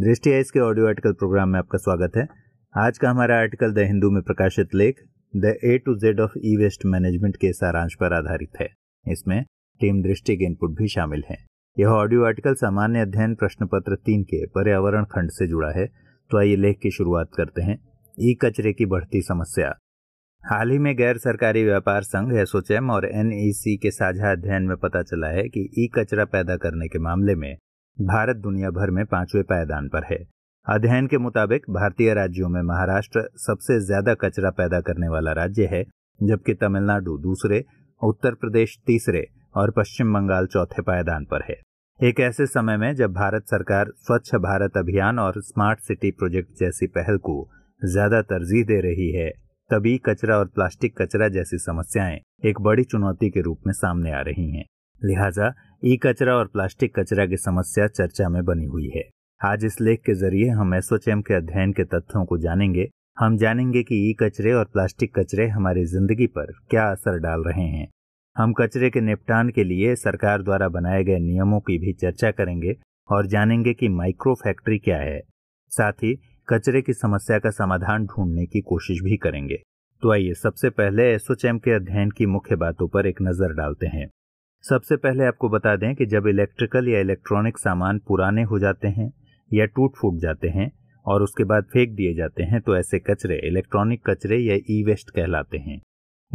दृष्टि आइस के audio article programme में आपका स्वागत है आज का हमारा आर्टिकल द हिंदू में प्रकाशित लेख the A to Z of e waste management के सारांश पर आधारित है इसमें टीम दृष्टि के इनपुट भी शामिल हैं यह ऑडियो आर्टिकल सामान्य अध्ययन प्रश्न पत्र तीन के पर्यावरण खंड से जुड़ा है तो आइए लेख की शुरुआत करते हैं ई कचरे की बढ़ती समस्या हाल ही में गैर सरकारी व्यापार संघ एसोचैम और एनईसी के साझा अध्ययन में पता चला है कि ई कचरा पैदा करने के मामले में भारत दुनिया भर में पांचवें पायदान पर है अध्ययन के मुताबिक भारतीय राज्यों में महाराष्ट्र सबसे ज्यादा कचरा पैदा करने वाला राज्य है जबकि तमिलनाडु दूसरे उत्तर प्रदेश तीसरे और पश्चिम बंगाल चौथे पायदान पर है एक ऐसे समय में जब भारत सरकार स्वच्छ भारत अभियान और स्मार्ट सिटी प्रोजेक्ट जैसी पहल को ज्यादा तरजीह दे रही है तभी कचरा और प्लास्टिक कचरा जैसी समस्याएं एक बड़ी चुनौती के रूप में सामने आ रही हैं लिहाजा ई कचरा और प्लास्टिक कचरा की समस्या चर्चा में बनी हुई है आज इस लेख के जरिए हम एसोचेम के अध्ययन के तथ्यों को जानेंगे हम जानेंगे कि ई कचरे और प्लास्टिक कचरे हमारी जिंदगी पर क्या असर डाल रहे हैं हम कचरे के निपटान के लिए सरकार द्वारा बनाए गए नियमों की भी चर्चा करेंगे और जानेंगे कि माइक्रो फैक्ट्री क्या है साथ ही कचरे की समस्या का समाधान ढूंढने की कोशिश भी करेंगे तो आइए सबसे पहले एसोचैम के अध्ययन की मुख्य बातों पर एक नजर डालते हैं सबसे पहले आपको बता दें कि जब इलेक्ट्रिकल या इलेक्ट्रॉनिक सामान पुराने हो जाते हैं या टूट फूट जाते हैं और उसके बाद फेंक दिए जाते हैं तो ऐसे कचरे इलेक्ट्रॉनिक कचरे या ई वेस्ट कहलाते हैं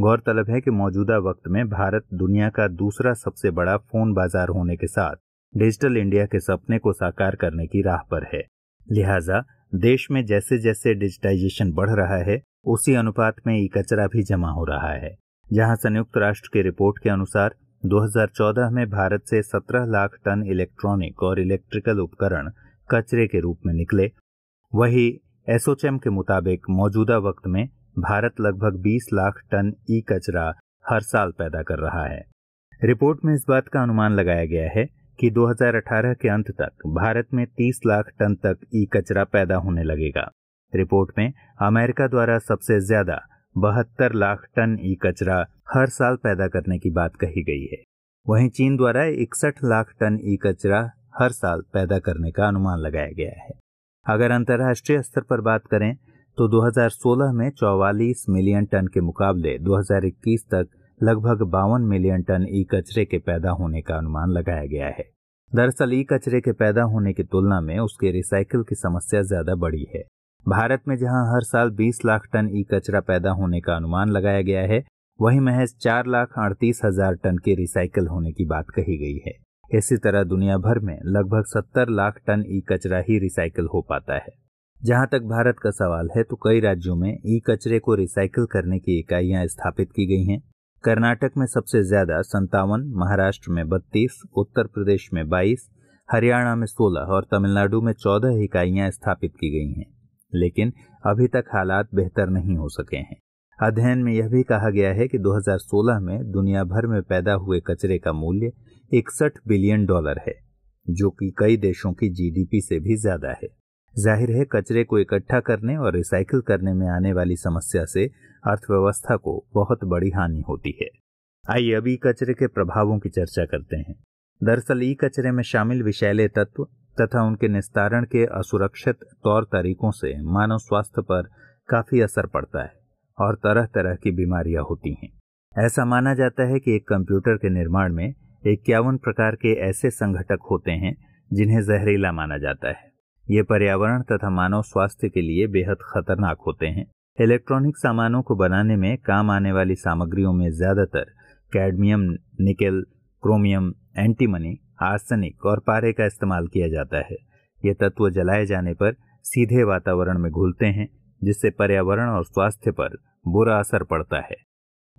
गौरतलब है कि मौजूदा वक्त में भारत दुनिया का दूसरा सबसे बड़ा फोन बाजार होने के साथ डिजिटल इंडिया के सपने को साकार करने की राह पर है लिहाजा देश में जैसे जैसे डिजिटाइजेशन बढ़ रहा है उसी अनुपात में ई कचरा भी जमा हो रहा है जहां संयुक्त राष्ट्र की रिपोर्ट के अनुसार 2014 में भारत से 17 लाख टन इलेक्ट्रॉनिक और इलेक्ट्रिकल उपकरण कचरे के रूप में निकले वही एसओचएम के मुताबिक मौजूदा वक्त में भारत लगभग 20 लाख टन ई कचरा हर साल पैदा कर रहा है रिपोर्ट में इस बात का अनुमान लगाया गया है कि 2018 के अंत तक भारत में 30 लाख टन तक ई कचरा पैदा होने लगेगा रिपोर्ट में अमेरिका द्वारा सबसे ज्यादा बहत्तर लाख टन ई कचरा हर साल पैदा करने की बात कही गई है वहीं चीन द्वारा इकसठ लाख टन ई कचरा हर साल पैदा करने का अनुमान लगाया गया है अगर अंतर्राष्ट्रीय स्तर पर बात करें तो 2016 में 44 मिलियन टन के मुकाबले 2021 तक लगभग बावन मिलियन टन ई कचरे के पैदा होने का अनुमान लगाया गया है दरअसल ई कचरे के पैदा होने की तुलना में उसके रिसाइकिल की समस्या ज्यादा बड़ी है भारत में जहां हर साल 20 लाख टन ई कचरा पैदा होने का अनुमान लगाया गया है वहीं महज चार लाख अड़तीस हजार टन के रिसाइकल होने की बात कही गई है इसी तरह दुनिया भर में लगभग 70 लाख टन ई कचरा ही रिसाइकल हो पाता है जहां तक भारत का सवाल है तो कई राज्यों में ई कचरे को रिसाइकल करने की इकाइयां स्थापित की गई हैं कर्नाटक में सबसे ज्यादा संतावन महाराष्ट्र में बत्तीस उत्तर प्रदेश में बाईस हरियाणा में सोलह और तमिलनाडु में चौदह इकाइयां स्थापित की गई हैं लेकिन अभी तक हालात बेहतर नहीं हो सके हैं अध्ययन में यह भी कहा गया है कि 2016 में दुनिया भर में पैदा हुए कचरे का मूल्य इकसठ बिलियन डॉलर है जो कि कई देशों की जीडीपी से भी ज्यादा है जाहिर है कचरे को इकट्ठा करने और रिसाइकिल करने में आने वाली समस्या से अर्थव्यवस्था को बहुत बड़ी हानि होती है आइए अब ई कचरे के प्रभावों की चर्चा करते हैं दरअसल ई कचरे में शामिल विषैले तत्व तथा उनके निस्तारण के असुरक्षित तौर तरीकों से मानव स्वास्थ्य पर काफी असर पड़ता है और तरह तरह की बीमारियां होती हैं ऐसा माना जाता है कि एक कंप्यूटर के निर्माण में इक्यावन प्रकार के ऐसे संघटक होते हैं जिन्हें जहरीला माना जाता है ये पर्यावरण तथा मानव स्वास्थ्य के लिए बेहद खतरनाक होते हैं इलेक्ट्रॉनिक सामानों को बनाने में काम आने वाली सामग्रियों में ज्यादातर cadmium nickel chromium antimony arsenic और पारे का इस्तेमाल किया जाता है ये तत्व जलाए जाने पर सीधे वातावरण में घुलते हैं जिससे पर्यावरण और स्वास्थ्य पर बुरा असर पड़ता है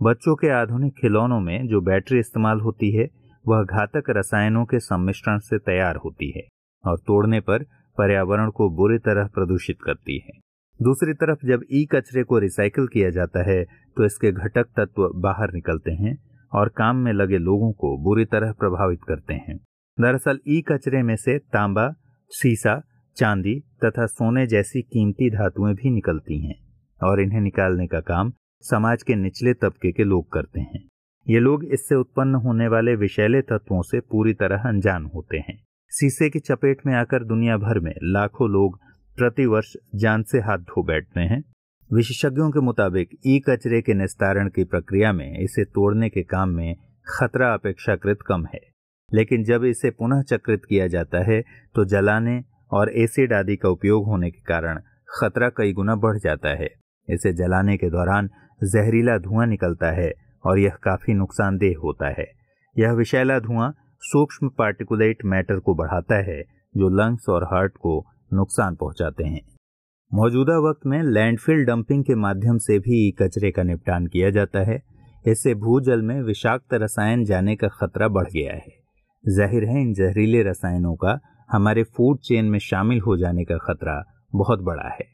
बच्चों के आधुनिक खिलौनों में जो बैटरी इस्तेमाल होती है वह घातक रसायनों के सम्मिश्रण से तैयार होती है और तोड़ने पर पर्यावरण को बुरी तरह प्रदूषित करती है दूसरी तरफ जब ई कचरे को रिसाइकिल किया जाता है तो इसके घटक तत्व बाहर निकलते हैं और काम में लगे लोगों को बुरी तरह प्रभावित करते हैं दरअसल ई कचरे में से तांबा सीसा चांदी तथा सोने जैसी कीमती धातुएं भी निकलती हैं और इन्हें निकालने का काम समाज के निचले तबके के लोग करते हैं ये लोग इससे उत्पन्न होने वाले विषैले तत्वों से पूरी तरह अनजान होते हैं शीशे की चपेट में आकर दुनिया भर में लाखों लोग प्रतिवर्ष जान से हाथ धो बैठते हैं विशेषज्ञों के मुताबिक ई कचरे के निस्तारण की प्रक्रिया में इसे तोड़ने के काम में खतरा अपेक्षाकृत कम है लेकिन जब इसे पुनः चक्रित किया जाता है तो जलाने और एसिड आदि का उपयोग होने के कारण खतरा कई गुना बढ़ जाता है इसे जलाने के दौरान जहरीला धुआं निकलता है और यह काफी नुकसानदेह होता है यह विषैला धुआं सूक्ष्म पार्टिकुलेट मैटर को बढ़ाता है जो लंग्स और हार्ट को नुकसान पहुंचाते हैं मौजूदा वक्त में लैंडफिल डंपिंग के माध्यम से भी कचरे का निपटान किया जाता है इससे भूजल में विषाक्त रसायन जाने का खतरा बढ़ गया है जाहिर है इन जहरीले रसायनों का हमारे फूड चेन में शामिल हो जाने का खतरा बहुत बड़ा है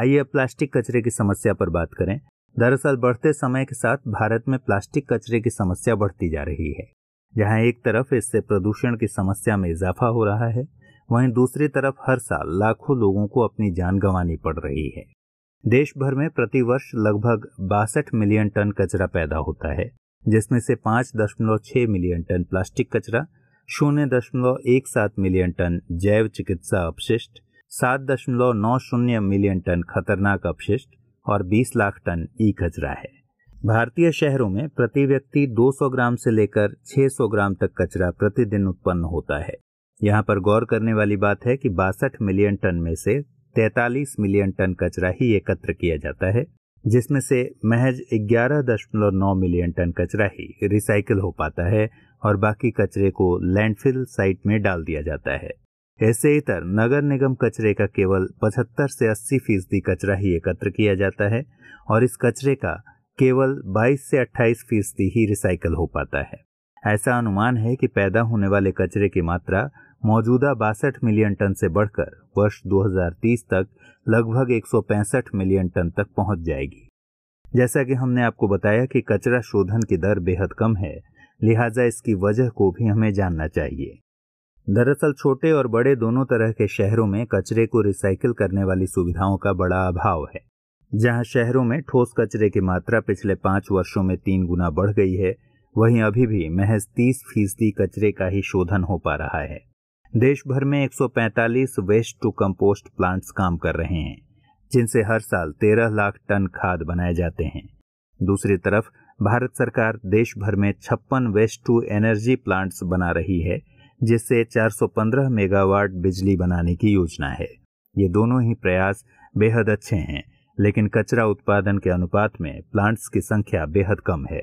आइए अब प्लास्टिक कचरे की समस्या पर बात करें दरअसल बढ़ते समय के साथ भारत में प्लास्टिक कचरे की समस्या बढ़ती जा रही है जहां एक तरफ इससे प्रदूषण की समस्या में इजाफा हो रहा है वहीं दूसरी तरफ हर साल लाखों लोगों को अपनी जान गंवानी पड़ रही है देश भर में प्रतिवर्ष लगभग बासठ मिलियन टन कचरा पैदा होता है जिसमें से पाँच दशमलव छह मिलियन टन प्लास्टिक कचरा शून्य दशमलव एक सात मिलियन टन जैव चिकित्सा अपशिष्ट सात दशमलव नौ शून्य मिलियन टन खतरनाक अपशिष्ट और बीस लाख टन ई कचरा है भारतीय शहरों में प्रति व्यक्ति 200 ग्राम से लेकर 600 ग्राम तक कचरा प्रतिदिन उत्पन्न होता है यहाँ पर गौर करने वाली बात है कि बासठ मिलियन टन में से 43 मिलियन टन कचरा ही एकत्र किया जाता है जिसमें से महज 11.9 मिलियन टन कचरा ही रिसाइकिल हो पाता है और बाकी कचरे को लैंडफिल साइट में डाल दिया जाता है ऐसे ही तर नगर निगम कचरे का केवल 75 से 80 फीसदी कचरा ही एकत्र किया जाता है और इस कचरे का केवल 22 से 28 फीसदी ही रिसाइकिल हो पाता है ऐसा अनुमान है कि पैदा होने वाले कचरे की मात्रा मौजूदा बासठ मिलियन टन से बढ़कर वर्ष 2030 तक लगभग 165 मिलियन टन तक पहुंच जाएगी जैसा कि हमने आपको बताया कि कचरा शोधन की दर बेहद कम है लिहाजा इसकी वजह को भी हमें जानना चाहिए दरअसल छोटे और बड़े दोनों तरह के शहरों में कचरे को रिसाइकिल करने वाली सुविधाओं का बड़ा अभाव है जहां शहरों में ठोस कचरे की मात्रा पिछले पांच वर्षों में तीन गुना बढ़ गई है वहीं अभी भी महज 30 फीसदी कचरे का ही शोधन हो पा रहा है देश भर में 145 वेस्ट टू कंपोस्ट प्लांट्स काम कर रहे हैं जिनसे हर साल 13 लाख टन खाद बनाए जाते हैं दूसरी तरफ भारत सरकार देश भर में छप्पन वेस्ट टू एनर्जी प्लांट्स बना रही है जिससे 415 मेगावाट बिजली बनाने की योजना है ये दोनों ही प्रयास बेहद अच्छे हैं लेकिन कचरा उत्पादन के अनुपात में प्लांट्स की संख्या बेहद कम है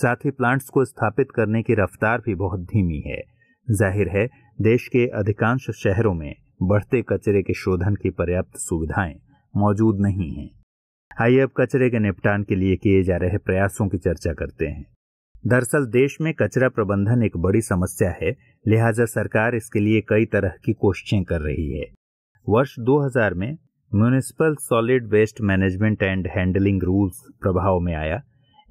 साथ ही प्लांट्स को स्थापित करने की रफ्तार भी बहुत धीमी है जाहिर है देश के अधिकांश शहरों में बढ़ते कचरे के शोधन की पर्याप्त सुविधाएं मौजूद नहीं हैं आइए अब कचरे के निपटान के लिए किए जा रहे प्रयासों की चर्चा करते हैं दरअसल देश में कचरा प्रबंधन एक बड़ी समस्या है लिहाजा सरकार इसके लिए कई तरह की कोशिशें कर रही है वर्ष 2000 में municipal solid waste management and handling rules प्रभाव में आया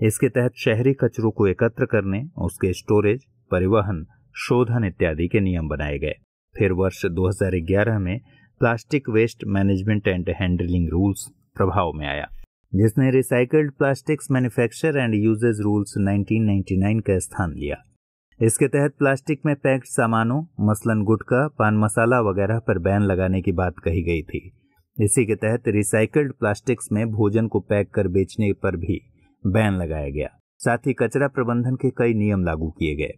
इसके तहत शहरी कचरों को एकत्र करने उसके स्टोरेज परिवहन शोधन इत्यादि के नियम बनाए गए फिर वर्ष 2011 में plastic waste management and handling rules प्रभाव में आया जिसने recycled plastics manufacture and usage rules 1999 का स्थान लिया इसके तहत प्लास्टिक में पैक्ड सामानों मसलन गुटखा पान मसाला वगैरह पर बैन लगाने की बात कही गई थी इसी के तहत रिसाइकल्ड प्लास्टिक्स में भोजन को पैक कर बेचने पर भी बैन लगाया गया साथ ही कचरा प्रबंधन के कई नियम लागू किए गए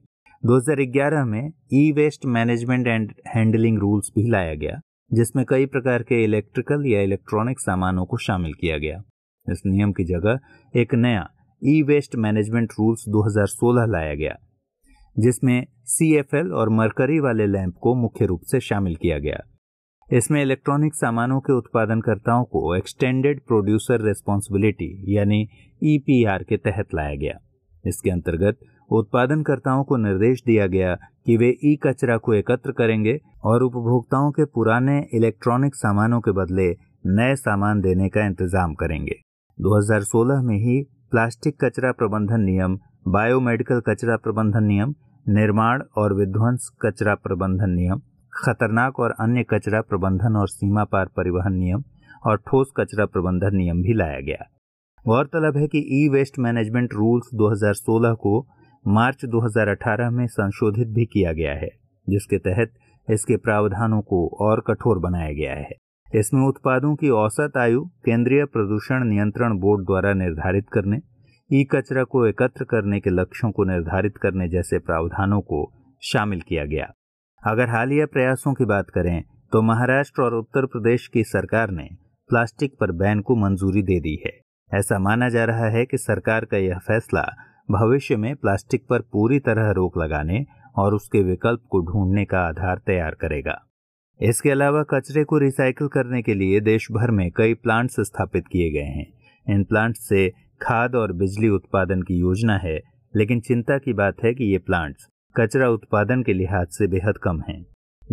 2011 में e waste management and handling rules भी लाया गया जिसमें कई प्रकार के इलेक्ट्रिकल या इलेक्ट्रॉनिक सामानों को शामिल किया गया इस नियम की जगह एक नया ई वेस्ट मैनेजमेंट रूल्स 2016 लाया गया जिसमें सी और मरकरी वाले लैंप को मुख्य रूप से शामिल किया गया इसमें इलेक्ट्रॉनिक सामानों के उत्पादनकर्ताओं को एक्सटेंडेड प्रोड्यूसर रेस्पॉन्सिबिलिटी यानी ईपीआर e के तहत लाया गया इसके अंतर्गत उत्पादनकर्ताओं को निर्देश दिया गया कि वे ई कचरा को एकत्र करेंगे और उपभोक्ताओं के पुराने इलेक्ट्रॉनिक सामानों के बदले नए सामान देने का इंतजाम करेंगे 2016 में ही प्लास्टिक कचरा प्रबंधन नियम बायोमेडिकल कचरा प्रबंधन नियम निर्माण और विध्वंस कचरा प्रबंधन नियम खतरनाक और अन्य कचरा प्रबंधन और सीमा पार परिवहन नियम और ठोस कचरा प्रबंधन नियम भी लाया गया गौरतलब है कि ई वेस्ट मैनेजमेंट रूल्स 2016 को मार्च 2018 में संशोधित भी किया गया है जिसके तहत इसके प्रावधानों को और कठोर बनाया गया है इसमें उत्पादों की औसत आयु केंद्रीय प्रदूषण नियंत्रण बोर्ड द्वारा निर्धारित करने ई कचरा को एकत्र करने के लक्ष्यों को निर्धारित करने जैसे प्रावधानों को शामिल किया गया अगर हालिया प्रयासों की बात करें तो महाराष्ट्र और उत्तर प्रदेश की सरकार ने प्लास्टिक पर बैन को मंजूरी दे दी है ऐसा माना जा रहा है कि सरकार का यह फैसला भविष्य में प्लास्टिक पर पूरी तरह रोक लगाने और उसके विकल्प को ढूंढने का आधार तैयार करेगा इसके अलावा कचरे को रिसाइकिल करने के लिए देश भर में कई प्लांट्स स्थापित किए गए हैं इन प्लांट्स से खाद और बिजली उत्पादन की योजना है लेकिन चिंता की बात है कि ये प्लांट्स कचरा उत्पादन के लिहाज से बेहद कम है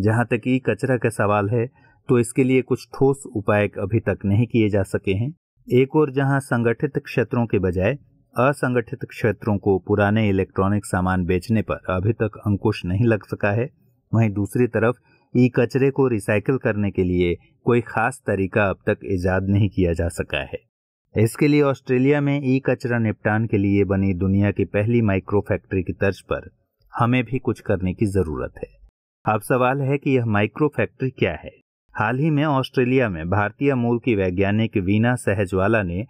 जहां तक ई कचरा का सवाल है तो इसके लिए कुछ ठोस उपाय अभी तक नहीं किए जा सके हैं एक और जहां संगठित क्षेत्रों के बजाय असंगठित क्षेत्रों को पुराने इलेक्ट्रॉनिक सामान बेचने पर अभी तक अंकुश नहीं लग सका है वहीं दूसरी तरफ ई कचरे को रिसाइकिल करने के लिए कोई खास तरीका अब तक ईजाद नहीं किया जा सका है इसके लिए ऑस्ट्रेलिया में ई कचरा निपटान के लिए बनी दुनिया की पहली माइक्रो फैक्ट्री की तर्ज पर हमें भी कुछ करने की जरूरत है अब सवाल है कि यह माइक्रो फैक्ट्री क्या है हाल ही में ऑस्ट्रेलिया में भारतीय मूल की वैज्ञानिक वीना सहजवाला ने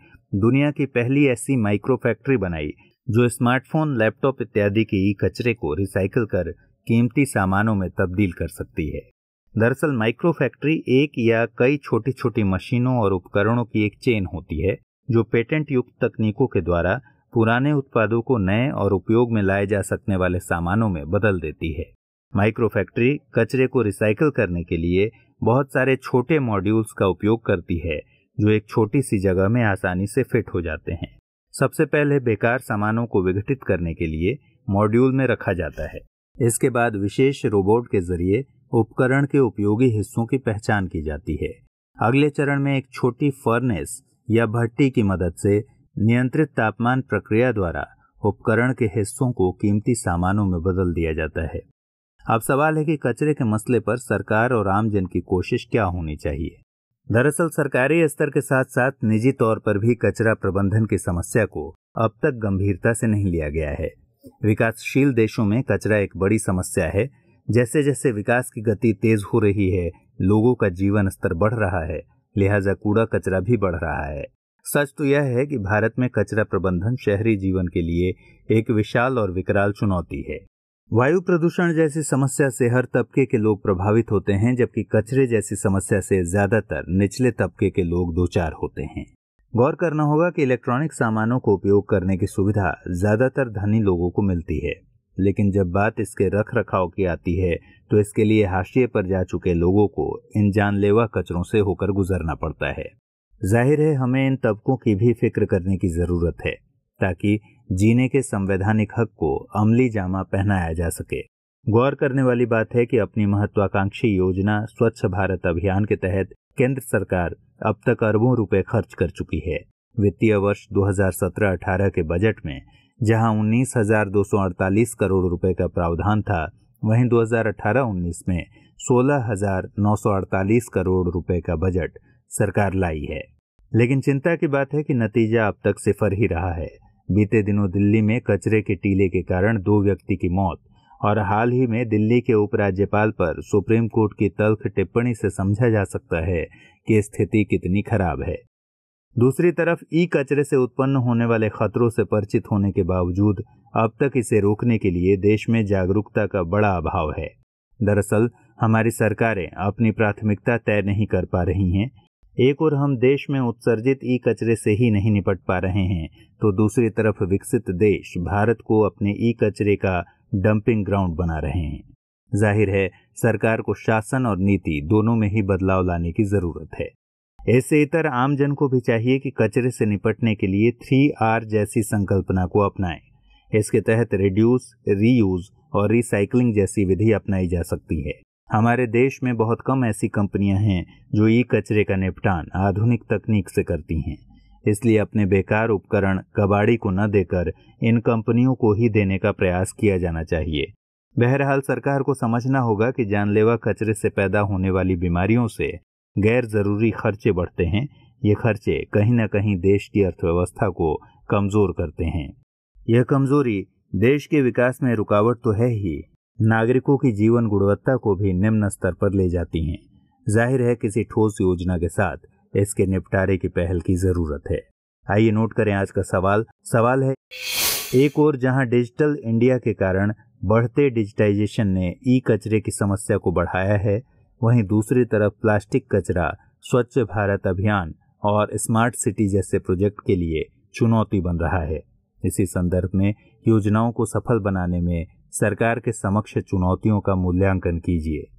दुनिया की पहली ऐसी माइक्रो फैक्ट्री बनाई जो स्मार्टफोन लैपटॉप इत्यादि के ई कचरे को रिसाइकिल कर कीमती सामानों में तब्दील कर सकती है दरअसल माइक्रो फैक्ट्री एक या कई छोटी छोटी मशीनों और उपकरणों की एक चेन होती है जो पेटेंट युक्त तकनीकों के द्वारा पुराने उत्पादों को नए और उपयोग में लाए जा सकने वाले सामानों में बदल देती है माइक्रो फैक्ट्री कचरे को रिसाइकल करने के लिए बहुत सारे छोटे मॉड्यूल्स का उपयोग करती है जो एक छोटी सी जगह में आसानी से फिट हो जाते हैं सबसे पहले बेकार सामानों को विघटित करने के लिए मॉड्यूल में रखा जाता है इसके बाद विशेष रोबोट के जरिए उपकरण के उपयोगी हिस्सों की पहचान की जाती है अगले चरण में एक छोटी फर्नेस या भट्टी की मदद से नियंत्रित तापमान प्रक्रिया द्वारा उपकरण के हिस्सों को कीमती सामानों में बदल दिया जाता है अब सवाल है कि कचरे के मसले पर सरकार और आमजन की कोशिश क्या होनी चाहिए दरअसल सरकारी स्तर के साथ साथ निजी तौर पर भी कचरा प्रबंधन की समस्या को अब तक गंभीरता से नहीं लिया गया है विकासशील देशों में कचरा एक बड़ी समस्या है जैसे जैसे विकास की गति तेज हो रही है लोगों का जीवन स्तर बढ़ रहा है लिहाजा कूड़ा कचरा भी बढ़ रहा है सच तो यह है कि भारत में कचरा प्रबंधन शहरी जीवन के लिए एक विशाल और विकराल चुनौती है वायु प्रदूषण जैसी समस्या से हर तबके के लोग प्रभावित होते हैं जबकि कचरे जैसी समस्या से ज्यादातर निचले तबके के लोग दो चार होते हैं गौर करना होगा कि इलेक्ट्रॉनिक सामानों को उपयोग करने की सुविधा ज्यादातर धनी लोगों को मिलती है लेकिन जब बात इसके रख रखाव की आती है तो इसके लिए हाशिए पर जा चुके लोगों को इन जानलेवा कचरों से होकर गुजरना पड़ता है जाहिर है हमें इन तबकों की भी फिक्र करने की ज़रूरत है ताकि जीने के संवैधानिक हक को अमली जामा पहनाया जा सके गौर करने वाली बात है कि अपनी महत्वाकांक्षी योजना स्वच्छ भारत अभियान के तहत केंद्र सरकार अब तक अरबों रुपए खर्च कर चुकी है वित्तीय वर्ष 2017-18 के बजट में जहां उन्नीस करोड़ रुपए का प्रावधान था वहीं 2018-19 में सोलह करोड़ रुपए का बजट सरकार लाई है लेकिन चिंता की बात है कि नतीजा अब तक सिफर ही रहा है बीते दिनों दिल्ली में कचरे के टीले के कारण दो व्यक्ति की मौत और हाल ही में दिल्ली के उपराज्यपाल पर सुप्रीम कोर्ट की तल्ख टिप्पणी से समझा जा सकता है कि स्थिति कितनी खराब है दूसरी तरफ ई कचरे से उत्पन्न होने वाले खतरों से परिचित होने के बावजूद अब तक इसे रोकने के लिए देश में जागरूकता का बड़ा अभाव है दरअसल हमारी सरकारें अपनी प्राथमिकता तय नहीं कर पा रही हैं एक और हम देश में उत्सर्जित ई कचरे से ही नहीं निपट पा रहे हैं तो दूसरी तरफ विकसित देश भारत को अपने ई कचरे का डंपिंग ग्राउंड बना रहे हैं जाहिर है सरकार को शासन और नीति दोनों में ही बदलाव लाने की जरूरत है ऐसे इतर आमजन को भी चाहिए कि कचरे से निपटने के लिए थ्री आर जैसी संकल्पना को अपनाएं इसके तहत रिड्यूस रीयूज और रिसाइकलिंग जैसी विधि अपनाई जा सकती है हमारे देश में बहुत कम ऐसी कंपनियां हैं जो ई कचरे का निपटान आधुनिक तकनीक से करती हैं इसलिए अपने बेकार उपकरण कबाड़ी को न देकर इन कंपनियों को ही देने का प्रयास किया जाना चाहिए बहरहाल सरकार को समझना होगा कि जानलेवा कचरे से पैदा होने वाली बीमारियों से गैर जरूरी खर्चे बढ़ते हैं ये खर्चे कहीं न कहीं देश की अर्थव्यवस्था को कमजोर करते हैं यह कमजोरी देश के विकास में रुकावट तो है ही नागरिकों की जीवन गुणवत्ता को भी निम्न स्तर पर ले जाती हैं जाहिर है किसी ठोस योजना के साथ इसके निपटारे की पहल की जरूरत है आइए नोट करें आज का सवाल सवाल है एक और जहां डिजिटल इंडिया के कारण बढ़ते डिजिटाइजेशन ने ई कचरे की समस्या को बढ़ाया है वहीं दूसरी तरफ प्लास्टिक कचरा स्वच्छ भारत अभियान और स्मार्ट सिटी जैसे प्रोजेक्ट के लिए चुनौती बन रहा है इसी संदर्भ में योजनाओं को सफल बनाने में सरकार के समक्ष चुनौतियों का मूल्यांकन कीजिए